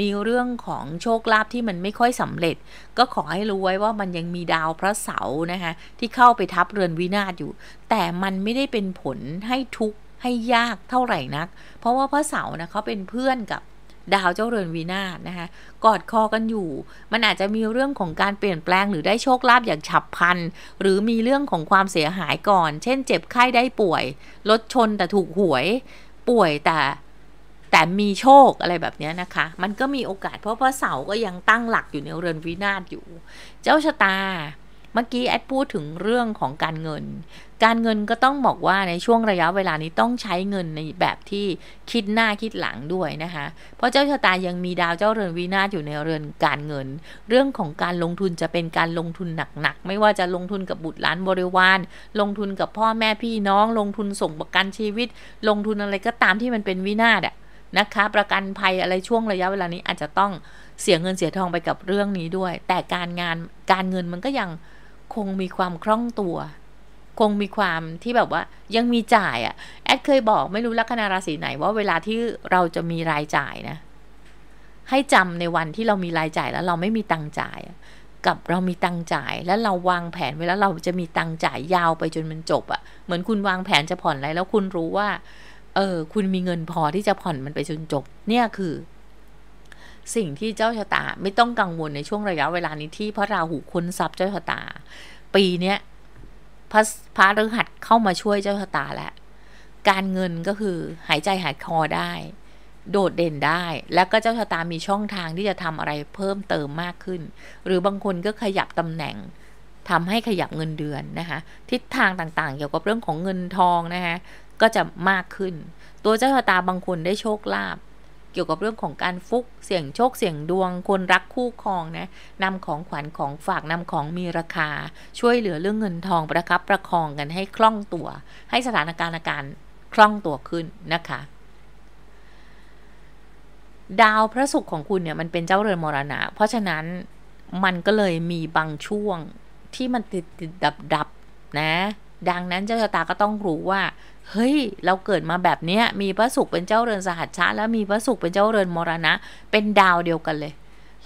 มีเรื่องของโชคลาภที่มันไม่ค่อยสำเร็จ ก็ขอให้รู้ไว้ว่ามันยังมีดาวพระเสาร์นะคะที่เข้าไปทับเรือนวินาศอยู่ แต่มันไม่ได้เป็นผลให้ทุกให้ยากเท่าไหร่นัก เพราะว่าพระเสาร์นะเขาเป็นเพื่อนกับดาวเจ้าเรือนวีนาสนะคะ กอดคอกันอยู่ มันอาจจะมีเรื่องของการเปลี่ยนแปลงหรือได้โชคลาภอย่างฉับพลัน หรือมีเรื่องของความเสียหายก่อน เช่น เจ็บไข้ได้ป่วย รถชนแต่ถูกหวย ป่วยแต่แต่มีโชคอะไรแบบนี้นะคะ มันก็มีโอกาส เพราะพระเสาร์ก็ยังตั้งหลักอยู่ในเรือนวีนาสอยู่ เจ้าชะตาเมื่อกี้แอดพูดถึงเรื่องของการเงิน การเงินก็ต้องบอกว่าในช่วงระยะเวลานี้ต้องใช้เงินในแบบที่คิดหน้าคิดหลังด้วยนะคะ เพราะเจ้าชะตายังมีดาวเจ้าเรือนวีนาสอยู่ในเรือนการเงิน เรื่องของการลงทุนจะเป็นการลงทุนหนักๆไม่ว่าจะลงทุนกับบุตรหลานบริวาร ลงทุนกับพ่อแม่พี่น้อง ลงทุนส่งประกันชีวิต ลงทุนอะไรก็ตามที่มันเป็นวินาศอะนะคะ ประกันภัยอะไรช่วงระยะเวลานี้อาจจะต้องเสียเงินเสียทองไปกับเรื่องนี้ด้วย แต่การงาน การเงินมันก็ยังคงมีความคล่องตัว คงมีความที่แบบว่า ยังมีจ่ายอะ่ะ แอดเคยบอกไม่รู้ลัคนาราศีไหนว่าเวลาที่เราจะมีรายจ่ายนะให้จำในวันที่เรามีรายจ่ายแล้วเราไม่มีตังจ่ายกับเรามีตังจ่ายแล้วเราวางแผนไว้แล้วเราจะมีตังจ่ายยาวไปจนมันจบอะ่ะเหมือนคุณวางแผนจะผ่อนอะไร แล้วคุณรู้ว่า เออคุณมีเงินพอที่จะผ่อนมันไปจนจบ เนี่ยคือสิ่งที่เจ้าชะตาไม่ต้องกังวลในช่วงระยะเวลานี้ที่พระราหูคุณนทรัพย์เจ้าชะตา ปีเนี้ยพระพระฤหัสเข้ามาช่วยเจ้าชะตาแล้วการเงินก็คือหายใจหายคอได้ โดดเด่นได้แล้วก็เจ้าชะตามีช่องทางที่จะทำอะไรเพิ่มเติมมากขึ้น หรือบางคนก็ขยับตำแหน่งทำให้ขยับเงินเดือนนะคะทิศทางต่างๆ เกี่ยวกับเรื่องของเงินทอง นะคะก็จะมากขึ้น ตัวเจ้าชะตาบางคนได้โชคลาภเกี่ยวกับเรื่องของการฟุกเสี่ยงโชค เสี่ยงดวง คนรักคู่ครองนะนำของขวัญของฝากนำของมีราคาช่วยเหลือเรื่องเงินทองประคับประคองกันให้คล่องตัว ให้สถานการณ์อาการคล่องตัวขึ้นนะคะ ดาวพระศุกร์ของคุณเนี่ยมันเป็นเจ้าเรือนมรณะเพราะฉะนั้นมันก็เลยมีบางช่วงที่มันติดติดดับดับนะดังนั้นเจ้าชะตาก็ต้องรู้ว่าเฮ้ยเราเกิดมาแบบเนี้ยมีพระสุขเป็นเจ้าเรือนสหัชชะ แล้วมีพระสุขเป็นเจ้าเรือนมรณะ เป็นดาวเดียวกันเลย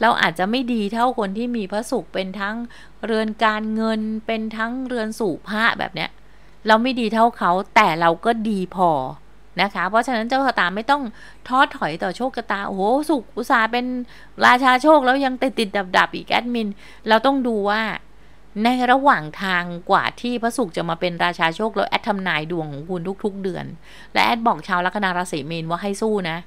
เราอาจจะไม่ดีเท่าคนที่มีพระสุขเป็นทั้งเรือนการเงินเป็นทั้งเรือนสู่พระแบบเนี้ยเราไม่ดีเท่าเขาแต่เราก็ดีพอนะคะ เพราะฉะนั้นเจ้าชะตาไม่ต้องท้อถอยต่อโชคชะตาโอ้โหสุขอุตสาเป็นราชาโชคแล้วยังติดติดดับดับอีกแอดมิน เราต้องดูว่าในระหว่างทางกว่าที่พระศุกร์จะมาเป็นราชาโชคแล้วแอดทำนายดวงของคุณทุก ๆ เดือน และแอดบอกชาวลัคนาราศีเมนว่าให้สู้นะ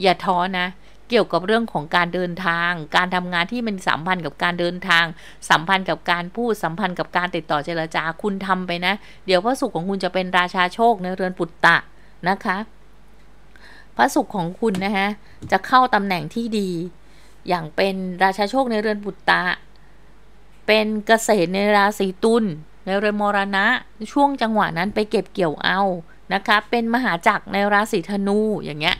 อย่าท้อนะเกี่ยวกับเรื่องของการเดินทาง การทำงานที่มันสัมพันธ์กับการเดินทาง สัมพันธ์กับการพูดสัมพันธ์กับการติดต่อเจรจาคุณทำไปนะ เดี๋ยวพระสุขของคุณ จะเป็นราชาโชคในเรือนปุตตะนะคะพระสุขของคุณนะฮะจะเข้าตำแหน่งที่ดี อย่างเป็นราชาโชคในเรือนปุตตะเป็นเกษตรในราศีตุลในเรือนมรณะ ช่วงจังหวะนั้นไปเก็บเกี่ยวเอานะคะเป็นมหาจักรในราศีธนูอย่างเงี้ย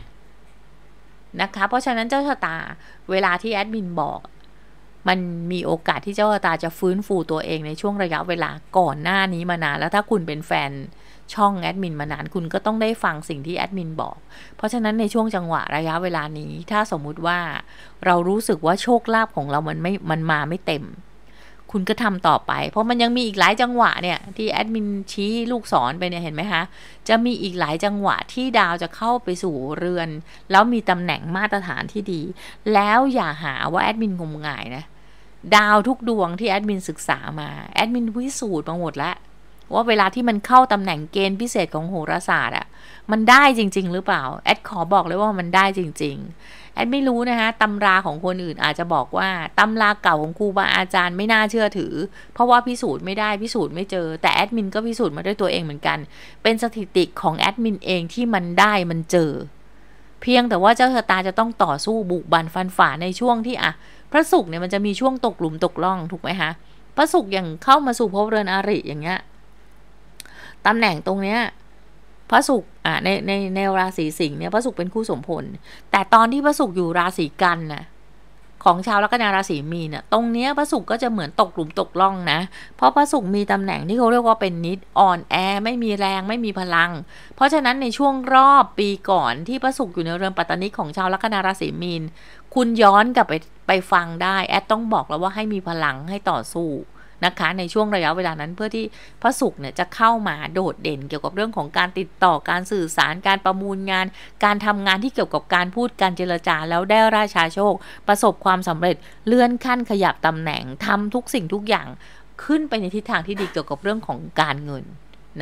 นะคะเพราะฉะนั้นเจ้าชะตาเวลาที่แอดมินบอก มันมีโอกาสที่เจ้าชะตาจะฟื้นฟูตัวเองในช่วงระยะเวลาก่อนหน้านี้มานานแล้วถ้าคุณเป็นแฟนช่องแอดมินมานานคุณก็ต้องได้ฟังสิ่งที่แอดมินบอกเพราะฉะนั้นในช่วงจังหวะระยะเวลานี้ ถ้าสมมุติว่าเรารู้สึกว่าโชคลาภของเรามันไม่มันมาไม่เต็มคุณก็ทำต่อไป เพราะมันยังมีอีกหลายจังหวะ เนี่ย ที่ แอดมินชี้ลูกศรไปเนี่ยเห็นไหมคะ จะมีอีกหลายจังหวะที่ดาวจะเข้าไปสู่เรือน แล้วมีตำแหน่งมาตรฐานที่ดี แล้วอย่าหาว่าแอดมินงมงายนะดาวทุกดวงที่แอดมินศึกษามาแอดมินวิสูตรมาหมดแล้วว่าเวลาที่มันเข้าตำแหน่งเกณฑ์พิเศษของโหราศาสตร์อะมันได้จริง ๆ หรือเปล่าแอดขอบอกเลยว่ามันได้จริงๆแอดไม่รู้นะคะตำราของคนอื่นอาจจะบอกว่าตำราเก่าของครูบาอาจารย์ไม่น่าเชื่อถือ เพราะว่าพิสูจน์ไม่ได้พิสูจน์ไม่เจอแต่แอดมินก็พิสูจน์มาด้วยตัวเองเหมือนกันเป็นสถิติของแอดมินเองที่มันได้มันเจอ เพียงแต่ว่าเจ้าชะตาจะต้องต่อสู้บุกบันฟันฝ่าในช่วงที่อะพระศุกร์เนี่ยมันจะมีช่วงตกหลุมตกล่อง ถูกไหมคะพระศุกร์อย่างเข้ามาสู่ภพเรือนอริอย่างเงี้ยตำแหน่งตรงเนี้ยพระศุกร์อ่ะใน ในในราศีสิงห์เนี่ยพระศุกร์เป็นคู่สมพลแต่ตอนที่พระศุกร์อยู่ราศีกันนะของชาวลัคนาราศีมีนเนี่ยตรงเนี้ยพระศุกร์ก็จะเหมือนตกหลุม ตกล่องนะ เพราะพระศุกร์มีตำแหน่งที่เขาเรียกว่าเป็นนิดอ่อนแอไม่มีแรงไม่มีพลัง เพราะฉะนั้นในช่วงรอบปีก่อนที่พระศุกร์อยู่ในเรือนปัตตนิของชาวลัคนาราศีมีนคุณย้อนกลับไปไปฟังได้ แอดต้องบอกแล้วว่าให้มีพลังให้ต่อสู้นะคะในช่วงระยะเวลานั้นเพื่อที่พระศุกร์เนี่ย จะเข้ามาโดดเด่น เกี่ยวกับเรื่องของการติดต่อการสื่อสารการประมูลงาน การทำงานที่เกี่ยวกับการพูดการเจรจาแล้วได้ราชาโชค ประสบความสำเร็จเลื่อนขั้นขยับตำแหน่ง ทำทุกสิ่งทุกอย่างขึ้นไปในทิศทางที่ดีเกี่ยวกับเรื่องของการเงิน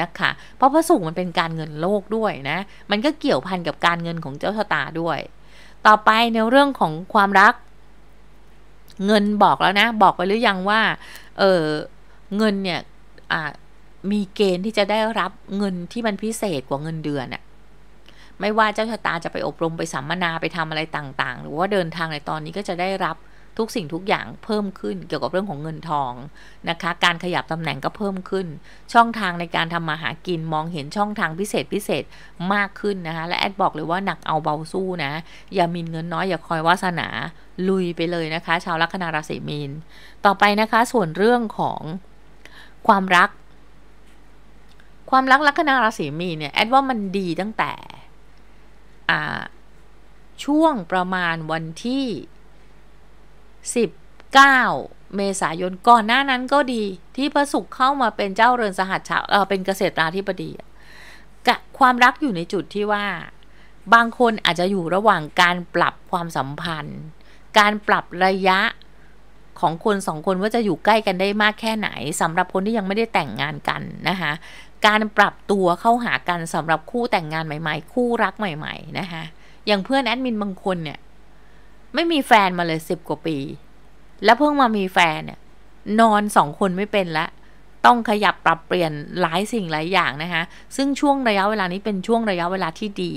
นะคะเพราะพระศุกร์มันเป็นการเงินโลกด้วยนะมันก็เกี่ยวพันกับการเงินของเจ้าชะตาด้วย ต่อไปในเรื่องของความรักเงินบอกแล้วนะบอกไปหรือยังว่าเออเงินเนี่ยมีเกณฑ์ที่จะได้รับเงินที่มันพิเศษกว่าเงินเดือนอะไม่ว่าเจ้าชะตาจะไปอบรมไปสัมมนาไปทำอะไรต่างๆ หรือว่าเดินทางในตอนนี้ก็จะได้รับทุกสิ่งทุกอย่างเพิ่มขึ้นเกี่ยวกับเรื่องของเงินทอง นะคะ การขยับตำแหน่งก็เพิ่มขึ้น ช่องทางในการทำมา หากินมองเห็นช่องทางพิเศษพิเศษมากขึ้นนะคะและแอด บอก เลยว่าหนักเอาเบาสู้นะอย่ามีเงินน้อยอย่า คอยวาสนาลุยไปเลยนะคะ ชาวลัคนาราศีมีนต่อไปนะคะส่วนเรื่องของความรัก ความรักลัคนาราศีมีนเนี่ยแอดว่ามันดีตั้งแต่ช่วงประมาณวันที่19เมษายนก่อนหน้านั้นก็ดีที่พระสุกเข้ามาเป็นเจ้าเรือนสหัสฉาเออเป็นเกษตราธิบดีกะความรักอยู่ในจุดที่ว่า บางคนอาจจะอยู่ระหว่างการปรับความสัมพันธ์ การปรับระยะของคนสองคนว่าจะอยู่ใกล้กันได้มากแค่ไหน สำหรับคนที่ยังไม่ได้แต่งงานกันนะคะการปรับตัวเข้าหากันสำหรับคู่แต่งงานใหม่ ๆ คู่รักใหม่ๆนะคะอย่างเพื่อนแอดมินบางคนเนี่ยไม่มีแฟนมาเลยสิบกว่าปี แล้วเพิ่งมามีแฟนเนี่ยนอนสองคนไม่เป็นละ ต้องขยับปรับเปลี่ยนหลายสิ่งหลายอย่างนะคะ ซึ่งช่วงระยะเวลานี้เป็นช่วงระยะเวลาที่ดี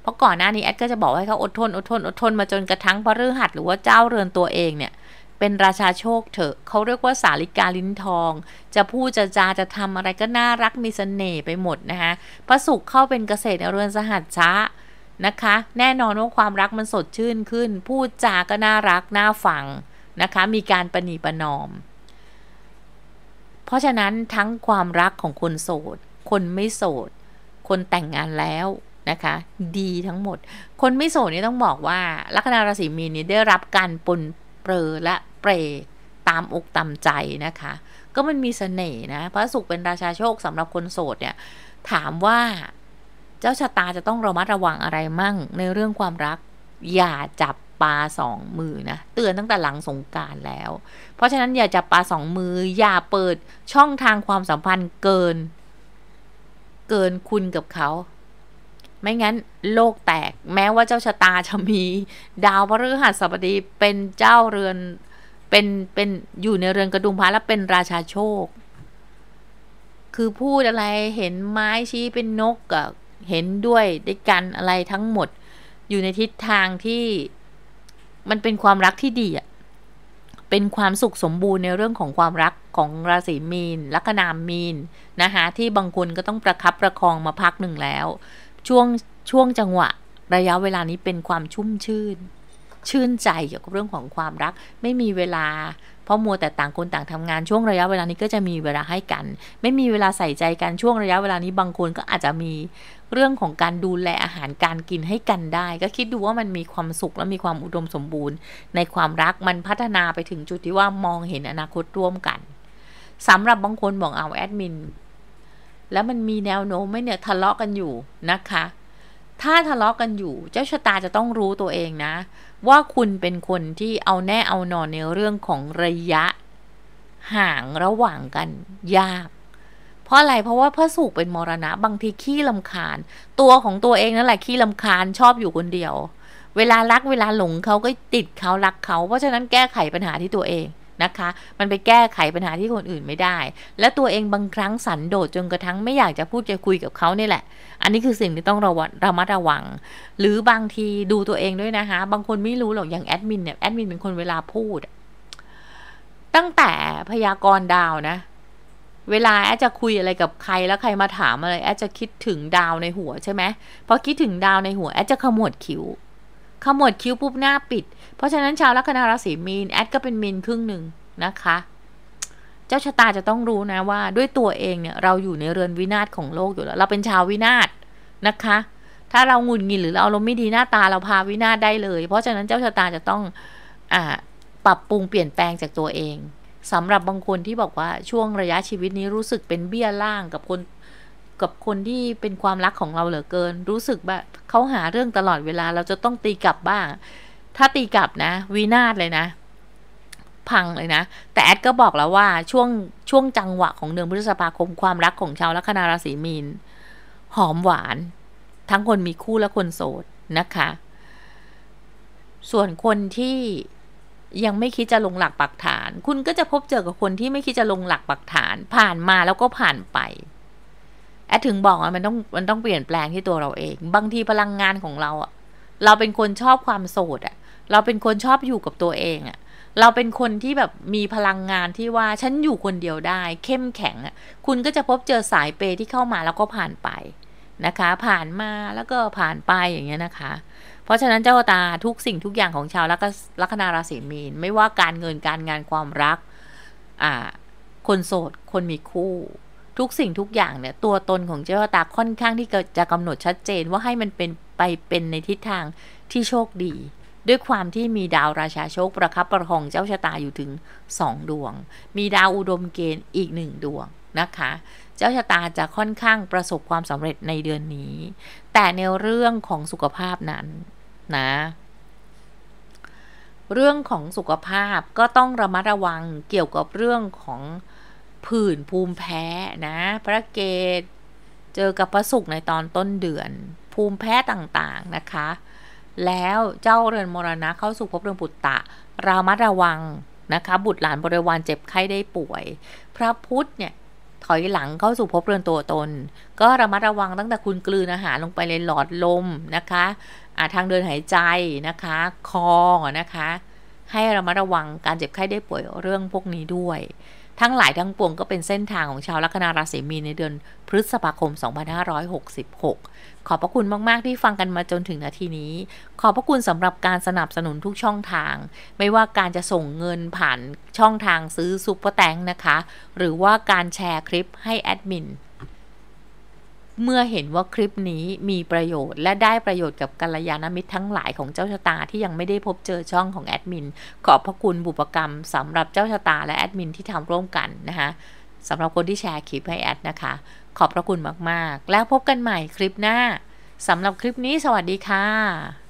เพราะก่อนหน้านี้แอดก็จะบอกให้เขาอดทนอดทนอดทนมาจนกระทั่งพระฤหัสหรือว่าเจ้าเรือนตัวเองเนี่ย เป็นราชาโชคเถอะเขาเรียกว่าสาลิกาลิ้นทอง จะพูดจะจาจะทำอะไรก็น่ารักมีสเสน่ห์ไปหมดนะคะพระสุกเข้าเป็นเกษตรในเรือนสหัสชะนะคะ แน่นอนว่าความรักมันสดชื่นขึ้น พูดจาก็น่ารักน่าฟังนะคะ มีการประนีประนอม เพราะฉะนั้นทั้งความรักของคนโสดคนไม่โสด คนแต่งงานแล้ว นะคะ ดีทั้งหมด คนไม่โสดนี่ต้องบอกว่าลัคนาราศีมีนนี่ได้รับการปนเปรและเปรตามอกตามใจนะคะ ก็มันมีเสน่ห์นะพระสุขเป็นราชาโชคสำหรับคนโสดเนี่ยถามว่าเจ้าชะตา จะต้องระมัด ระวังอะไรมั่ง ในเรื่องความรัก อย่าจับปลาสอง มือ นะเตือนตั้งแต่หลังสงการแล้ว เพราะฉะนั้นอย่าจับปลาสองมืออย่าเปิดช่องทางความสัมพันธ์เกิน เกินคุณกับเขา ไม่งั้น โลกแตก แม้ว่าเจ้าชะตาจะมี ดาวพฤหัสบดีเป็นเจ้าเรือน เป็น เป็นอยู่ในเรือนกระดุมพระและเป็นราชาโชค คือ พูดอะไรเห็นไม้ชี้เป็น นกอะเห็นด้วยด้วยกันอะไรทั้งหมดอยู่ในทิศทางที่มันเป็นความรักที่ดีอะเป็นความสุขสมบูรณ์ในเรื่องของความรักของราศีมีนลัคนามีนนะคะที่บางคนก็ต้องประครับประคองมาพักหนึ่งแล้วช่วงช่วงจังหวะระยะเวลานี้เป็นความชุ่มชื่น ชื่นใจเกี่ยวกับเรื่องของความรักไม่มีเวลา เพราะมัวแต่ต่างคนต่างทำงานช่วงระยะเวลานี้ก็จะมีเวลาให้กัน ไม่มีเวลาใส่ใจกันช่วงระยะเวลานี้บางคนก็อาจจะมีเรื่องของการดูแลอาหารการกินให้กันได้ ก็คิดดูว่ามันมีความสุขและมีความอุดมสมบูรณ์ ในความรักมันพัฒนาไปถึงจุดที่ว่ามองเห็นอนาคตร่วมกันสำหรับบางคนบอกเอาแอดมินแล้วมันมีแนวโน้มไหมเนี่ยทะเลาะกันอยู่นะคะ ถ้าทะเลาะกันอยู่เจ้าชะตาจะต้องรู้ตัวเองนะ ว่าคุณเป็นคนที่เอาแน่เอานอนในเรื่องของระยะ ห่างระหว่างกัน ยากราะอะไร เพราะว่าพระสุขเป็นมรณะ บางทีขี้ลำคาญ ตัวของตัวเอง นั่นแหละขี้ลำคาญ ชอบอยู่คนเดียว เวลารักเวลาหลงเขาก็ติดเขารักเขา เพราะฉะนั้นแก้ไขปัญหาที่ตัวเองนะคะ มันไปแก้ไขปัญหาที่คนอื่นไม่ได้ และตัวเองบางครั้งสันโดษจนกระทั่งไม่อยาก จะพูดจะคุยกับเขานี่แหละ อันนี้คือสิ่งที่ต้องระวังระมัดระวัง หรือบางทีดูตัวเองด้วยนะคะ บางคนไม่รู้หรอก อย่างแอดมินเนี่ย แอดมินเป็นคนเวลาพูด ตั้งแต่พยากรณ์ดาวนะเวลาแอดจะคุยอะไรกับใครแล้วใครมาถาม อะไรแอดจะคิดถึงดาวในหัว ใช่ไหมพอคิดถึงดาวในหัวแอดจะขมวดคิ้วขมวดคิ้วปุ๊บหน้าปิด เพราะฉะนั้นชาวลัคนาราศีมีนแอดก็ เป็นมีนครึ่งหนึ่งนะคะ เจ้า ชะตาจะต้องรู้นะว่า ด้วยตัวเอง เนี่ยเราอยู่ในเรือนวินาศของโลกอยู่แล้วเราเป็นชาววินาศนะคะ ถ้าเราหงุดหงิดหรือเราอารมณ์ไม่ดีหน้าตาเราพาวินาศได้เลยเพราะฉะนั้นเจ้าชะตาจะต้องอปรับปรุงเปลี่ยนแปลงจากตัวเองสำหรับบางคนที่บอกว่าช่วงระยะชีวิตนี้รู้สึกเป็นเบี้ยล่างกับคนกับคนที่เป็นความรักของเราเหลือเกิน รู้สึกแบบเขาหาเรื่องตลอดเวลา เราจะต้องตีกลับบ้าง ถ้าตีกลับนะวีนาศเลยนะ พังเลยนะ แต่แอดก็บอกแล้วว่า ช่วงช่วงจังหวะของเดือนพฤษภาคมความรักของชาวลัคนาราศีมีนหอมหวาน ทั้งคนมีคู่และคนโสดนะคะ ส่วนคนที่ยังไม่คิดจะลงหลักปักฐาน คุณก็จะพบเจอกับคนที่ไม่คิดจะลงหลักปักฐาน ผ่านมาแล้วก็ผ่านไปแอดถึงบอกว่ามันต้องมันต้องเปลี่ยนแปลงที่ตัวเราเอง บางทีพลังงานของเราอะ เราเป็นคนชอบความโสดอะเราเป็นคนชอบอยู่กับตัวเองอะเราเป็นคนที่แบบมีพลังงานที่ว่าฉันอยู่คนเดียวได้ เข้มแข็งอะ คุณก็จะพบเจอสายเปที่เข้ามาแล้วก็ผ่านไปนะคะ ผ่านมาแล้วก็ผ่านไปอย่างเงี้ยนะคะเพราะฉะนั้นเจ้าตาทุกสิ่งทุกอย่างของชาวลัคนาราศีมีนไม่ว่าการเงินการงานความรักอ่าคนโสดคนมีคู่ ทุกสิ่งทุกอย่างเนี่ย ตัวตนของเจ้าตาค่อนข้างที่จะกำหนดชัดเจนว่าให้มันเป็นไปเป็นในทิศทางที่โชคดี ด้วยความที่มีดาวราชาโชคประคับประคองเจ้าชะตาอยู่ถึง2ดวง มีดาวอุดมเกณฑ์อีกหนึ่งดวงนะคะ เจ้าชะตาจะค่อนข้างประสบความสำเร็จในเดือนนี้ แต่ในเรื่องของสุขภาพนั้นนะเรื่องของสุขภาพก็ต้องระมัดระวังเกี่ยวกับเรื่องของผื่นภูมิแพ้นะพระเกตเจอกับพระสุขในตอนต้นเดือน ภูมิแพ้ต่างๆนะคะแล้วเจ้าเรือนมรณะเข้าสู่ภพเรือนปุตตะระมัดระวังนะคะบุตรหลานบริวารเจ็บไข้ได้ป่วย พระพุทธเนี่ยถอยหลังเข้าสู่พบเรือนตัวตนก็ระมัดระวังตั้งแต่คุณกลืนอาหารลงไปในหลอดลมนะคะอาทางเดินหายใจนะคะ คอนะคะ ให้ระมัดระวังการเจ็บไข้ได้ป่วยเรื่องพวกนี้ด้วย ทั้งหลายทั้งปวงก็เป็นเส้นทางของชาวลัคนาราศีมีนในเดือนพฤษภาคม 2566ขอบพระคุณมากๆ ที่ฟังกันมาจนถึงนาทีนี้ ขอบพระคุณสำหรับการสนับสนุนทุกช่องทาง ไม่ว่าการจะส่งเงินผ่านช่องทางซื้อซุปเปอร์แตงนะคะ หรือว่าการแชร์คลิปให้แอดมิน เมื่อเห็นว่าคลิปนี้มีประโยชน์และได้ประโยชน์กับกัลยาณมิตรทั้งหลายของเจ้าชะตา ที่ยังไม่ได้พบเจอช่องของแอดมิน ขอบพระคุณบุปกรรมสำหรับเจ้าชะตาและแอดมินที่ทำร่วมกันนะคะสำหรับคนที่แชร์คลิปให้แอดนะคะขอบพระคุณมากๆ แล้วพบกันใหม่คลิปหน้า สำหรับคลิปนี้สวัสดีค่ะ